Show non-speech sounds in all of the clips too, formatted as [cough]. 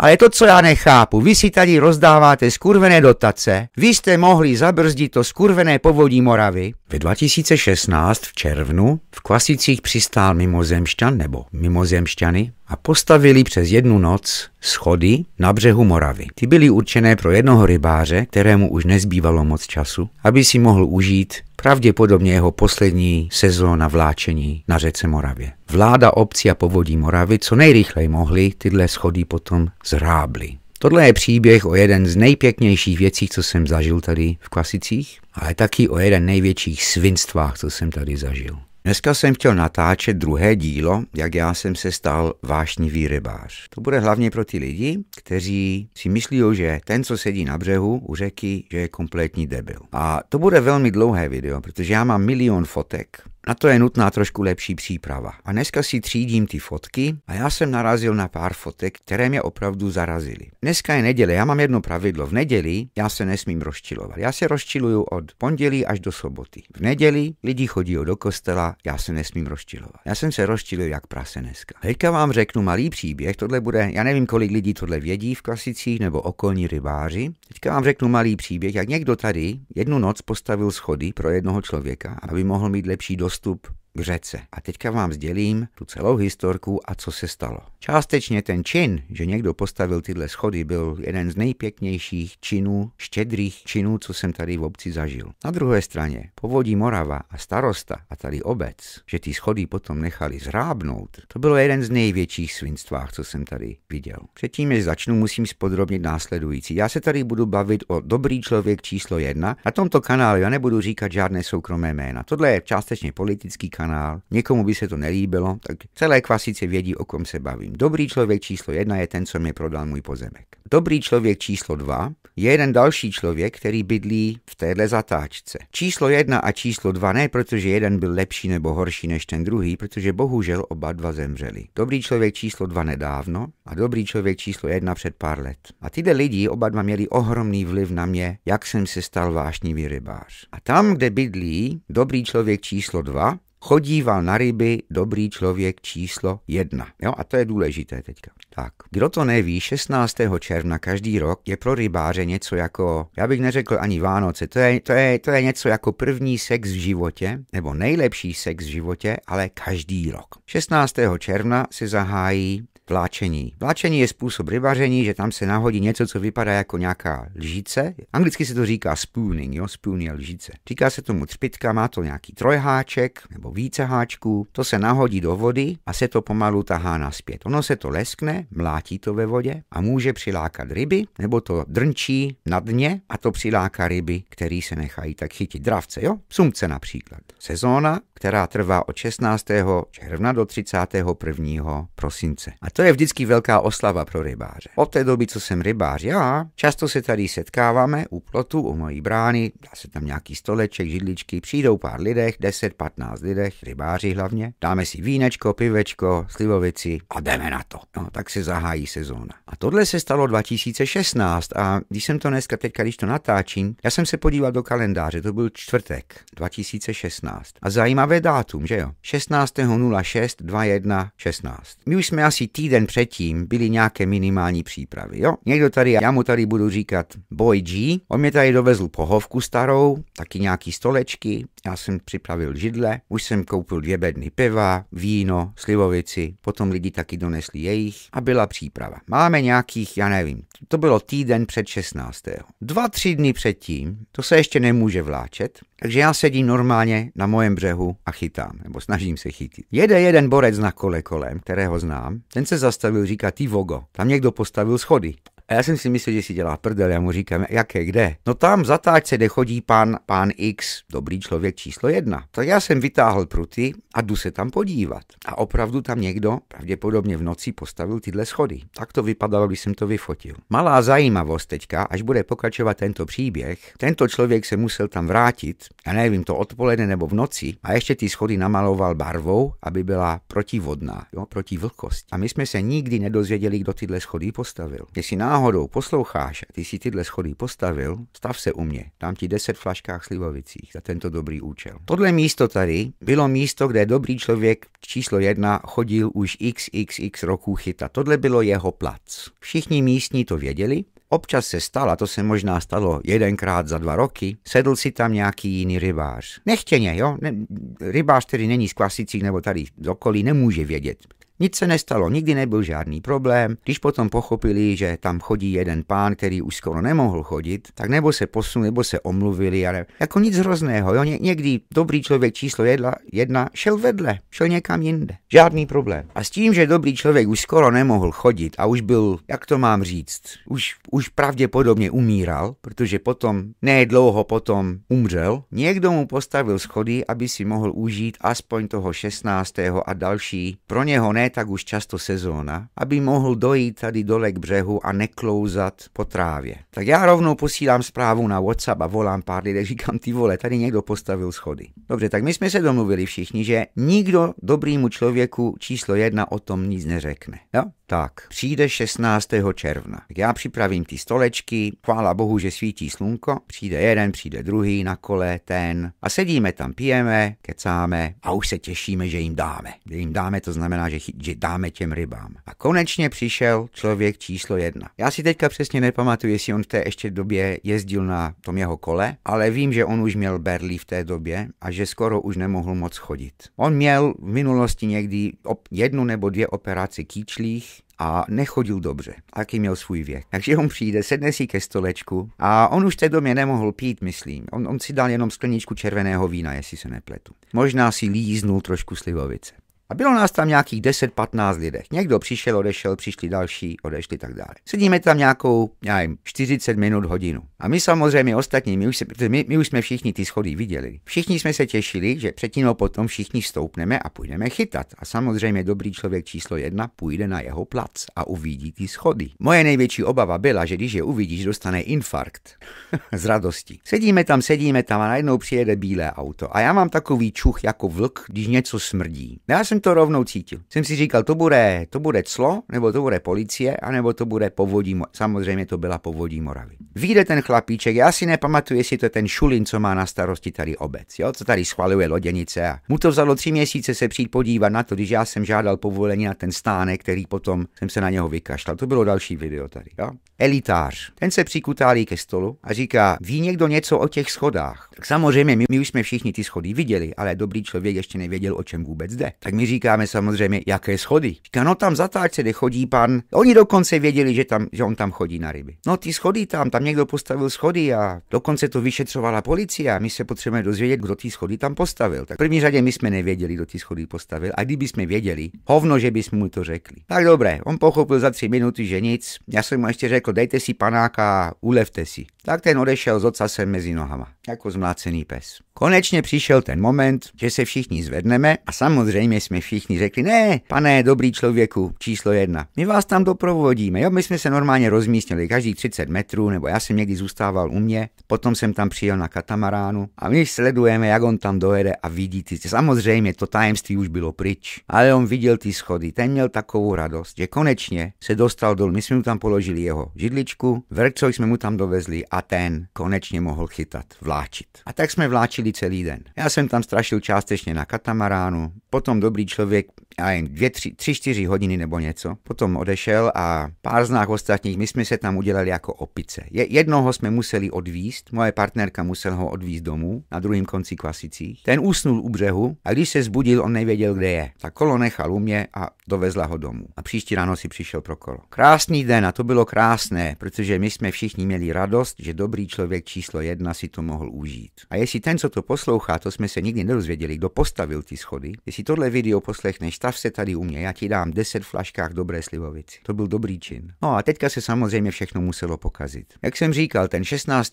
Ale to, co já nechápu, vy si tady rozdáváte skurvené dotace, vy jste mohli zabrzdit to skurvené povodí Moravy. Ve 2016 v červnu v Kvasicích přistál mimozemšťan nebo mimozemšťany a postavili přes jednu noc schody na břehu Moravy. Ty byly určené pro jednoho rybáře, kterému už nezbývalo moc času, aby si mohl užít pravděpodobně jeho poslední sezóna vláčení na řece Moravě. Vláda obcí a povodí Moravy co nejrychleji mohly tyhle schody potom zrábly. Tohle je příběh o jeden z nejpěknějších věcí, co jsem zažil tady v Klasicích, ale taky o jeden největších svinstvách, co jsem tady zažil. Dneska jsem chtěl natáčet druhé dílo, jak já jsem se stal vášnivý rybář. To bude hlavně pro ty lidi, kteří si myslí, že ten, co sedí na břehu u řeky, že je kompletní debil. A to bude velmi dlouhé video, protože já mám milion fotek, na to je nutná trošku lepší příprava. A dneska si třídím ty fotky a já jsem narazil na pár fotek, které mě opravdu zarazily. Dneska je neděle, já mám jedno pravidlo. V neděli já se nesmím rozčilovat. Já se rozčiluju od pondělí až do soboty. V neděli lidi chodí do kostela, já se nesmím rozčilovat. Já jsem se rozčilil jak prase dneska. Teďka vám řeknu malý příběh, tohle bude, já nevím, kolik lidí tohle vědí v klasicích nebo okolní rybáři. Teďka vám řeknu malý příběh, jak někdo tady jednu noc postavil schody pro jednoho člověka, aby mohl mít lepší dost Stoop. k řece. A teďka vám sdělím tu celou historku a co se stalo. Částečně ten čin, že někdo postavil tyhle schody, byl jeden z nejpěknějších činů, štědrých činů, co jsem tady v obci zažil. Na druhé straně, povodí Morava a starosta a tady obec, že ty schody potom nechali zrábnout, to bylo jeden z největších svinstvách, co jsem tady viděl. Předtím, než začnu, musím spodrobnit následující. Já se tady budu bavit o dobrý člověk číslo jedna. Na tomto kanálu já nebudu říkat žádné soukromé jména. Tohle je částečně politický kanál kanál, někomu by se to nelíbilo, tak celé kvasice vědí, o kom se bavím. Dobrý člověk číslo jedna je ten, co mi prodal můj pozemek. Dobrý člověk číslo dva je jeden další člověk, který bydlí v téhle zatáčce. Číslo jedna a číslo dva ne, protože jeden byl lepší nebo horší než ten druhý, protože bohužel oba dva zemřeli. Dobrý člověk číslo dva nedávno a dobrý člověk číslo jedna před pár let. A tyhle lidi oba dva měli ohromný vliv na mě, jak jsem se stal vášnivý rybář. A tam, kde bydlí dobrý člověk číslo dva, Chodíval na ryby dobrý člověk číslo jedna. Jo, a to je důležité teďka. Tak, kdo to neví, 16. června každý rok je pro rybáře něco jako, já bych neřekl ani Vánoce, to je, to je, to je něco jako první sex v životě, nebo nejlepší sex v životě, ale každý rok. 16. června se zahájí vláčení. Vláčení je způsob rybaření, že tam se nahodí něco, co vypadá jako nějaká lžíce. Anglicky se to říká spooning, jo, spoon je lžíce. Říká se tomu třpitka, má to nějaký trojháček nebo více háčků, to se nahodí do vody a se to pomalu tahá naspět. Ono se to leskne, mlátí to ve vodě a může přilákat ryby, nebo to drnčí na dně a to přiláká ryby, které se nechají tak chytit. Dravce, jo, sumce například. Sezóna, která trvá od 16. června do 31. prosince. A to je vždycky velká oslava pro rybáře. Od té doby, co jsem rybář já, často se tady setkáváme u plotu, u mojí brány, dá se tam nějaký stoleček, židličky, přijdou pár lidech, 10-15 lidech, rybáři hlavně, dáme si vínečko, pivečko, slivovici a jdeme na to. No, tak se zahájí sezóna. A tohle se stalo 2016 a když jsem to dneska, teďka když to natáčím, já jsem se podíval do kalendáře, to byl čtvrtek 2016. A zajímavé dátum, že jo? 16.06.21.16. My už jsme asi týden týden předtím byly nějaké minimální přípravy. Jo? Někdo tady, já mu tady budu říkat Boy G, on mě tady dovezl pohovku starou, taky nějaký stolečky, já jsem připravil židle, už jsem koupil dvě bedny piva, víno, slivovici, potom lidi taky donesli jejich a byla příprava. Máme nějakých, já nevím, to bylo týden před 16. Dva, tři dny předtím, to se ještě nemůže vláčet, takže já sedím normálně na mojem břehu a chytám, nebo snažím se chytit. Jede jeden borec na kole kolem, kterého znám, ten se zastavil, říká, ty vogo, tam někdo postavil schody. A já jsem si myslel, že si dělá prdel, já mu říkám, jaké, kde? No tam za táčce, kde chodí pán, pán X, dobrý člověk číslo jedna. Tak já jsem vytáhl pruty a jdu se tam podívat. A opravdu tam někdo, pravděpodobně v noci, postavil tyhle schody. Tak to vypadalo, když jsem to vyfotil. Malá zajímavost teďka, až bude pokračovat tento příběh, tento člověk se musel tam vrátit, já nevím, to odpoledne nebo v noci, a ještě ty schody namaloval barvou, aby byla protivodná, jo, proti vlhkosti. A my jsme se nikdy nedozvěděli, kdo tyhle schody postavil. Jestli náhodou náhodou posloucháš a ty si tyhle schody postavil, stav se u mě, dám ti 10 flaškách slivovicích za tento dobrý účel. Tohle místo tady bylo místo, kde dobrý člověk číslo jedna chodil už xxx roků chytat. Tohle bylo jeho plac. Všichni místní to věděli, Občas se stala, to se možná stalo jedenkrát za dva roky, sedl si tam nějaký jiný rybář. Nechtěně, jo? Ne, rybář, který není z klasicích nebo tady z okolí, nemůže vědět, nic se nestalo, nikdy nebyl žádný problém. Když potom pochopili, že tam chodí jeden pán, který už skoro nemohl chodit, tak nebo se posunuli, nebo se omluvili, ale jako nic hrozného. Jo? Ně- někdy dobrý člověk číslo jedna, jedna šel vedle, šel někam jinde. Žádný problém. A s tím, že dobrý člověk už skoro nemohl chodit a už byl, jak to mám říct, už, už pravděpodobně umíral, protože potom, ne dlouho potom umřel, někdo mu postavil schody, aby si mohl užít aspoň toho 16. a další pro něho ne tak už často sezóna, aby mohl dojít tady dole k břehu a neklouzat po trávě. Tak já rovnou posílám zprávu na WhatsApp a volám pár lidí, říkám, ty vole, tady někdo postavil schody. Dobře, tak my jsme se domluvili všichni, že nikdo dobrýmu člověku číslo jedna o tom nic neřekne. Jo? Tak, přijde 16. června. Tak já připravím ty stolečky, chvála bohu, že svítí slunko, přijde jeden, přijde druhý na kole, ten. A sedíme tam, pijeme, kecáme a už se těšíme, že jim dáme. Že jim dáme, to znamená, že že dáme těm rybám. A konečně přišel člověk číslo jedna. Já si teďka přesně nepamatuju, jestli on v té ještě době jezdil na tom jeho kole, ale vím, že on už měl berlí v té době a že skoro už nemohl moc chodit. On měl v minulosti někdy jednu nebo dvě operace kýčlích, a nechodil dobře, taky měl svůj věk. Takže on přijde, sedne si ke stolečku a on už v té domě nemohl pít, myslím. On, on si dal jenom skleničku červeného vína, jestli se nepletu. Možná si líznul trošku slivovice. A bylo nás tam nějakých 10-15 lidech. Někdo přišel, odešel, přišli další, odešli tak dále. Sedíme tam nějakou, já jim, 40 minut, hodinu. A my samozřejmě ostatní, my už, se, my, my už jsme všichni ty schody viděli. Všichni jsme se těšili, že předtím a potom všichni stoupneme a půjdeme chytat. A samozřejmě dobrý člověk číslo jedna půjde na jeho plac a uvidí ty schody. Moje největší obava byla, že když je uvidíš, dostane infarkt. [laughs] Z radosti. Sedíme tam, sedíme tam a najednou přijede bílé auto. A já mám takový čuch jako vlk, když něco smrdí. Já jsem jsem to rovnou cítil. Jsem si říkal, to bude, to bude clo, nebo to bude policie, anebo to bude povodí, samozřejmě to byla povodí Moravy. Víde ten chlapíček, já si nepamatuju, jestli to je ten Šulin, co má na starosti tady obec, jo, co tady schvaluje loděnice a mu to vzalo tři měsíce se přijít podívat na to, když já jsem žádal povolení na ten stánek, který potom jsem se na něho vykašlal. To bylo další video tady, jo. Elitář, ten se přikutálí ke stolu a říká, ví někdo něco o těch schodách? Tak samozřejmě, my, my už jsme všichni ty schody viděli, ale dobrý člověk ještě nevěděl, o čem vůbec jde. Tak mi říkáme samozřejmě, jaké schody. Říká, no tam zatáčce, kde chodí pan. Oni dokonce věděli, že, tam, že on tam chodí na ryby. No ty schody tam, tam někdo postavil schody a dokonce to vyšetřovala policie. My se potřebujeme dozvědět, kdo ty schody tam postavil. Tak v první řadě my jsme nevěděli, kdo ty schody postavil. A kdyby jsme věděli, hovno, že by jsme mu to řekli. Tak dobré, on pochopil za tři minuty, že nic. Já jsem mu ještě řekl, dejte si panáka ulevte si tak ten odešel s ocasem mezi nohama, jako zmlácený pes. Konečně přišel ten moment, že se všichni zvedneme a samozřejmě jsme všichni řekli, ne, pane, dobrý člověku, číslo jedna, my vás tam doprovodíme, jo, my jsme se normálně rozmístili každých 30 metrů, nebo já jsem někdy zůstával u mě, potom jsem tam přijel na katamaránu a my sledujeme, jak on tam dojede a vidí ty, samozřejmě to tajemství už bylo pryč, ale on viděl ty schody, ten měl takovou radost, že konečně se dostal dolů, my jsme mu tam položili jeho židličku, vrk, co jsme mu tam dovezli a a ten konečně mohl chytat, vláčit. A tak jsme vláčili celý den. Já jsem tam strašil částečně na katamaránu, Potom dobrý člověk, já jen dvě, tři, tři, čtyři hodiny nebo něco. Potom odešel a pár z nás ostatních, my jsme se tam udělali jako opice. Je, jednoho jsme museli odvíst, moje partnerka musela ho odvíst domů na druhém konci kvasicích. Ten usnul u břehu a když se zbudil, on nevěděl, kde je. Tak kolo nechal u mě a dovezla ho domů. A příští ráno si přišel pro kolo. Krásný den a to bylo krásné, protože my jsme všichni měli radost, že dobrý člověk číslo jedna si to mohl užít. A jestli ten, co to poslouchá, to jsme se nikdy nedozvěděli, kdo postavil ty schody, jestli si tohle video poslechneš, stav se tady u mě, já ti dám 10 flaškách dobré slivovici. To byl dobrý čin. No a teďka se samozřejmě všechno muselo pokazit. Jak jsem říkal, ten 16.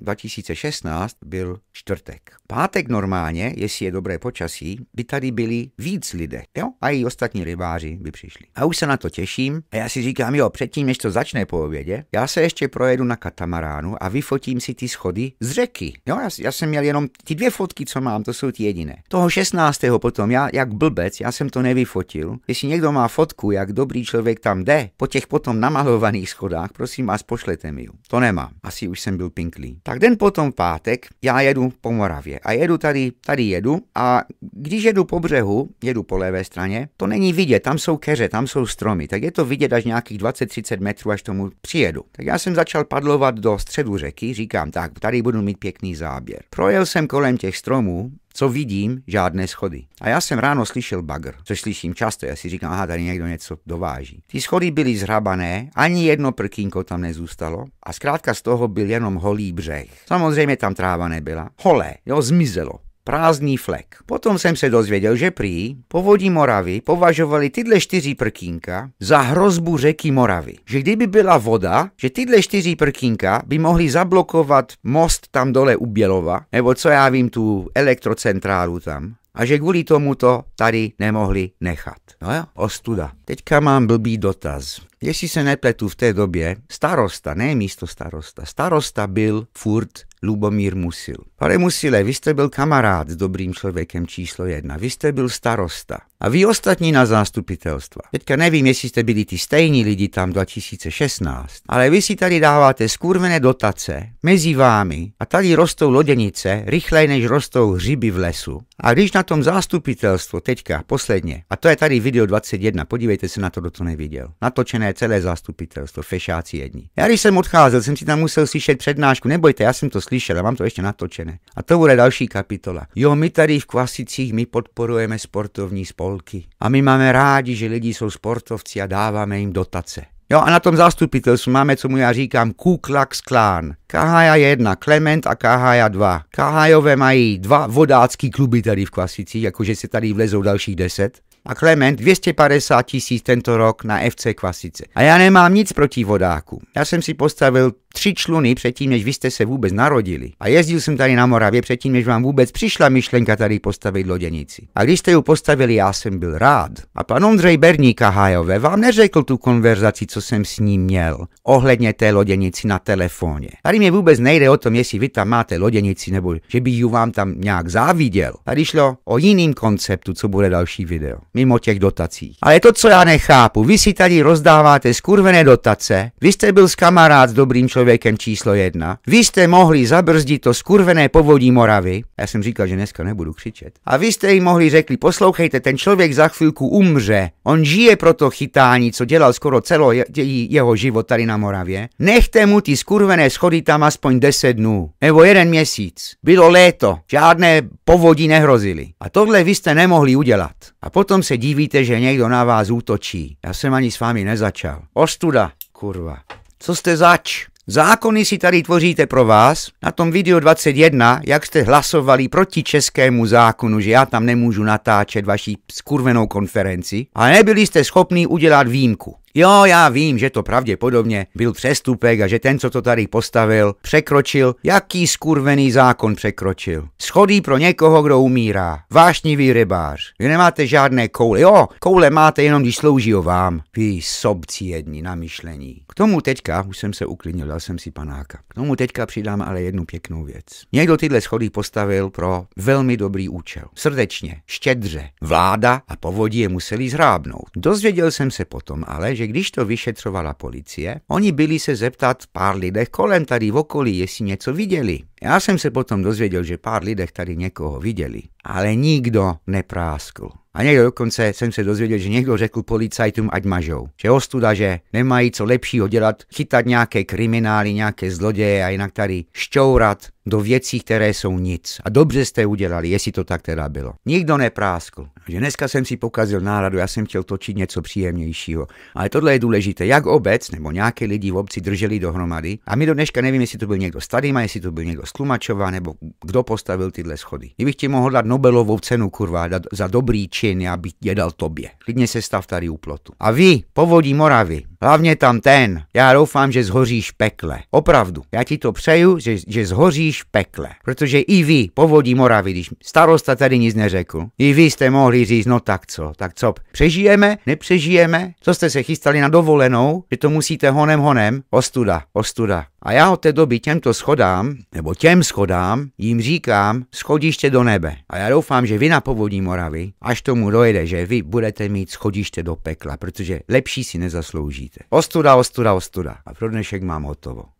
2016 byl čtvrtek. Pátek normálně, jestli je dobré počasí, by tady byli víc lidé, jo? A i ostatní rybáři by přišli. A už se na to těším a já si říkám, jo, předtím, než to začne po obědě, já se ještě projedu na katamaránu a vyfotím si ty schody z řeky. Jo, já, já jsem měl jenom ty dvě fotky, co mám, to jsou ty jediné. Toho 16. potom já já, jak blbec, já jsem to nevyfotil. Jestli někdo má fotku, jak dobrý člověk tam jde, po těch potom namalovaných schodách, prosím vás, pošlete mi ju. To nemám. Asi už jsem byl pinklý. Tak den potom pátek, já jedu po Moravě a jedu tady, tady jedu a když jedu po břehu, jedu po levé straně, to není vidět, tam jsou keře, tam jsou stromy, tak je to vidět až nějakých 20-30 metrů, až tomu přijedu. Tak já jsem začal padlovat do středu řeky, říkám tak, tady budu mít pěkný záběr. Projel jsem kolem těch stromů, co vidím? Žádné schody. A já jsem ráno slyšel bagr, což slyším často. Já si říkám, aha, tady někdo něco dováží. Ty schody byly zhrabané, ani jedno prkínko tam nezůstalo a zkrátka z toho byl jenom holý břeh. Samozřejmě tam tráva nebyla. Holé, jo, zmizelo. Prázdný flek. Potom jsem se dozvěděl, že prý povodí Moravy považovali tyhle čtyři prkínka za hrozbu řeky Moravy. Že kdyby byla voda, že tyhle čtyři prkínka by mohli zablokovat most tam dole u Bělova, nebo co já vím, tu elektrocentrálu tam a že kvůli tomu to tady nemohli nechat. No jo, ostuda. Teďka mám blbý dotaz. Jestli se nepletu v té době, starosta, ne místo starosta, starosta byl furt Lubomír Musil. Pane Musile, vy jste byl kamarád s dobrým člověkem číslo jedna, vy jste byl starosta a vy ostatní na zástupitelstva. Teďka nevím, jestli jste byli ty stejní lidi tam 2016, ale vy si tady dáváte skurvené dotace mezi vámi a tady rostou loděnice rychleji, než rostou hřiby v lesu. A když na tom zástupitelstvo teďka posledně, a to je tady video 21, podívejte se na to, kdo to neviděl, natočené celé zástupitelstvo, fešáci jedni. Já když jsem odcházel, jsem si tam musel slyšet přednášku, nebojte, já jsem to slyšel, a mám to ještě natočené. A to bude další kapitola. Jo, my tady v Kvasicích, my podporujeme sportovní spolky. A my máme rádi, že lidi jsou sportovci a dáváme jim dotace. Jo, a na tom zastupitelstvu máme, co mu já říkám, Ku Klux Klan. Kahaja 1, Klement a Kahaja 2. Kahajové mají dva vodácký kluby tady v Kvasicích, jakože se tady vlezou dalších deset a Klement 250 tisíc tento rok na FC Kvasice. A já nemám nic proti vodáku. Já jsem si postavil tři čluny předtím, než vy jste se vůbec narodili. A jezdil jsem tady na Moravě předtím, než vám vůbec přišla myšlenka tady postavit loděnici. A když jste ju postavili, já jsem byl rád. A pan Ondřej Berníka Hajové vám neřekl tu konverzaci, co jsem s ním měl, ohledně té loděnici na telefoně. Tady mě vůbec nejde o tom, jestli vy tam máte loděnici nebo že by ju vám tam nějak záviděl. Tady šlo o jiným konceptu, co bude další video mimo těch dotací. Ale to, co já nechápu, vy si tady rozdáváte skurvené dotace, vy jste byl s kamarád s dobrým člověkem číslo jedna, vy jste mohli zabrzdit to skurvené povodí Moravy, já jsem říkal, že dneska nebudu křičet, a vy jste jim mohli řekli, poslouchejte, ten člověk za chvilku umře, on žije pro to chytání, co dělal skoro celo je, jeho život tady na Moravě, nechte mu ty skurvené schody tam aspoň 10 dnů, nebo jeden měsíc. Bylo léto, žádné povodí nehrozily. A tohle vy jste nemohli udělat. A potom se divíte, že někdo na vás útočí. Já jsem ani s vámi nezačal. Ostuda, kurva. Co jste zač? Zákony si tady tvoříte pro vás. Na tom video 21, jak jste hlasovali proti českému zákonu, že já tam nemůžu natáčet vaší skurvenou konferenci, ale nebyli jste schopni udělat výjimku. Jo, já vím, že to pravděpodobně byl přestupek a že ten, co to tady postavil, překročil, jaký skurvený zákon překročil. Schodí pro někoho, kdo umírá. Vášnivý rybář. Vy nemáte žádné koule. Jo, koule máte jenom, když slouží o vám. Vy sobci jedni na myšlení. K tomu teďka, už jsem se uklidnil, dal jsem si panáka. K tomu teďka přidám ale jednu pěknou věc. Někdo tyhle schody postavil pro velmi dobrý účel. Srdečně, štědře. Vláda a povodí je museli zhrábnout. Dozvěděl jsem se potom ale, že když to vyšetřovala policie, oni byli se zeptat pár lidech kolem tady v okolí, jestli něco viděli. Já jsem se potom dozvěděl, že pár lidech tady někoho viděli, ale nikdo nepráskl. A někdo dokonce jsem se dozvěděl, že někdo řekl policajtům, ať mažou. Že ostuda, že nemají co lepšího dělat, chytat nějaké kriminály, nějaké zloděje a jinak tady šťourat do věcí, které jsou nic. A dobře jste udělali, jestli to tak teda bylo. Nikdo nepráskl. Že dneska jsem si pokazil náladu, já jsem chtěl točit něco příjemnějšího. Ale tohle je důležité, jak obec nebo nějaké lidi v obci drželi dohromady. A my do dneška nevím, jestli to byl někdo s jestli to byl někdo Slumačová nebo kdo postavil tyhle schody. Kdybych ti mohl dát Nobelovou cenu, kurva, za dobrý čin, já bych je dal tobě. Klidně se stav tady u plotu. A vy, povodí Moravy, Hlavně tam ten. Já doufám, že zhoříš pekle. Opravdu. Já ti to přeju, že, že zhoříš pekle. Protože i vy, povodí Moravy, když starosta tady nic neřekl, i vy jste mohli říct, no tak co, tak co, přežijeme, nepřežijeme, co jste se chystali na dovolenou, že to musíte honem honem, ostuda, ostuda. A já od té doby těmto schodám, nebo těm schodám, jim říkám schodiště do nebe. A já doufám, že vy na povodí Moravy, až tomu dojde, že vy budete mít schodiště do pekla, protože lepší si nezaslouží nemusíte. Ostuda, ostuda, ostuda. A pro dnešek mám hotovo.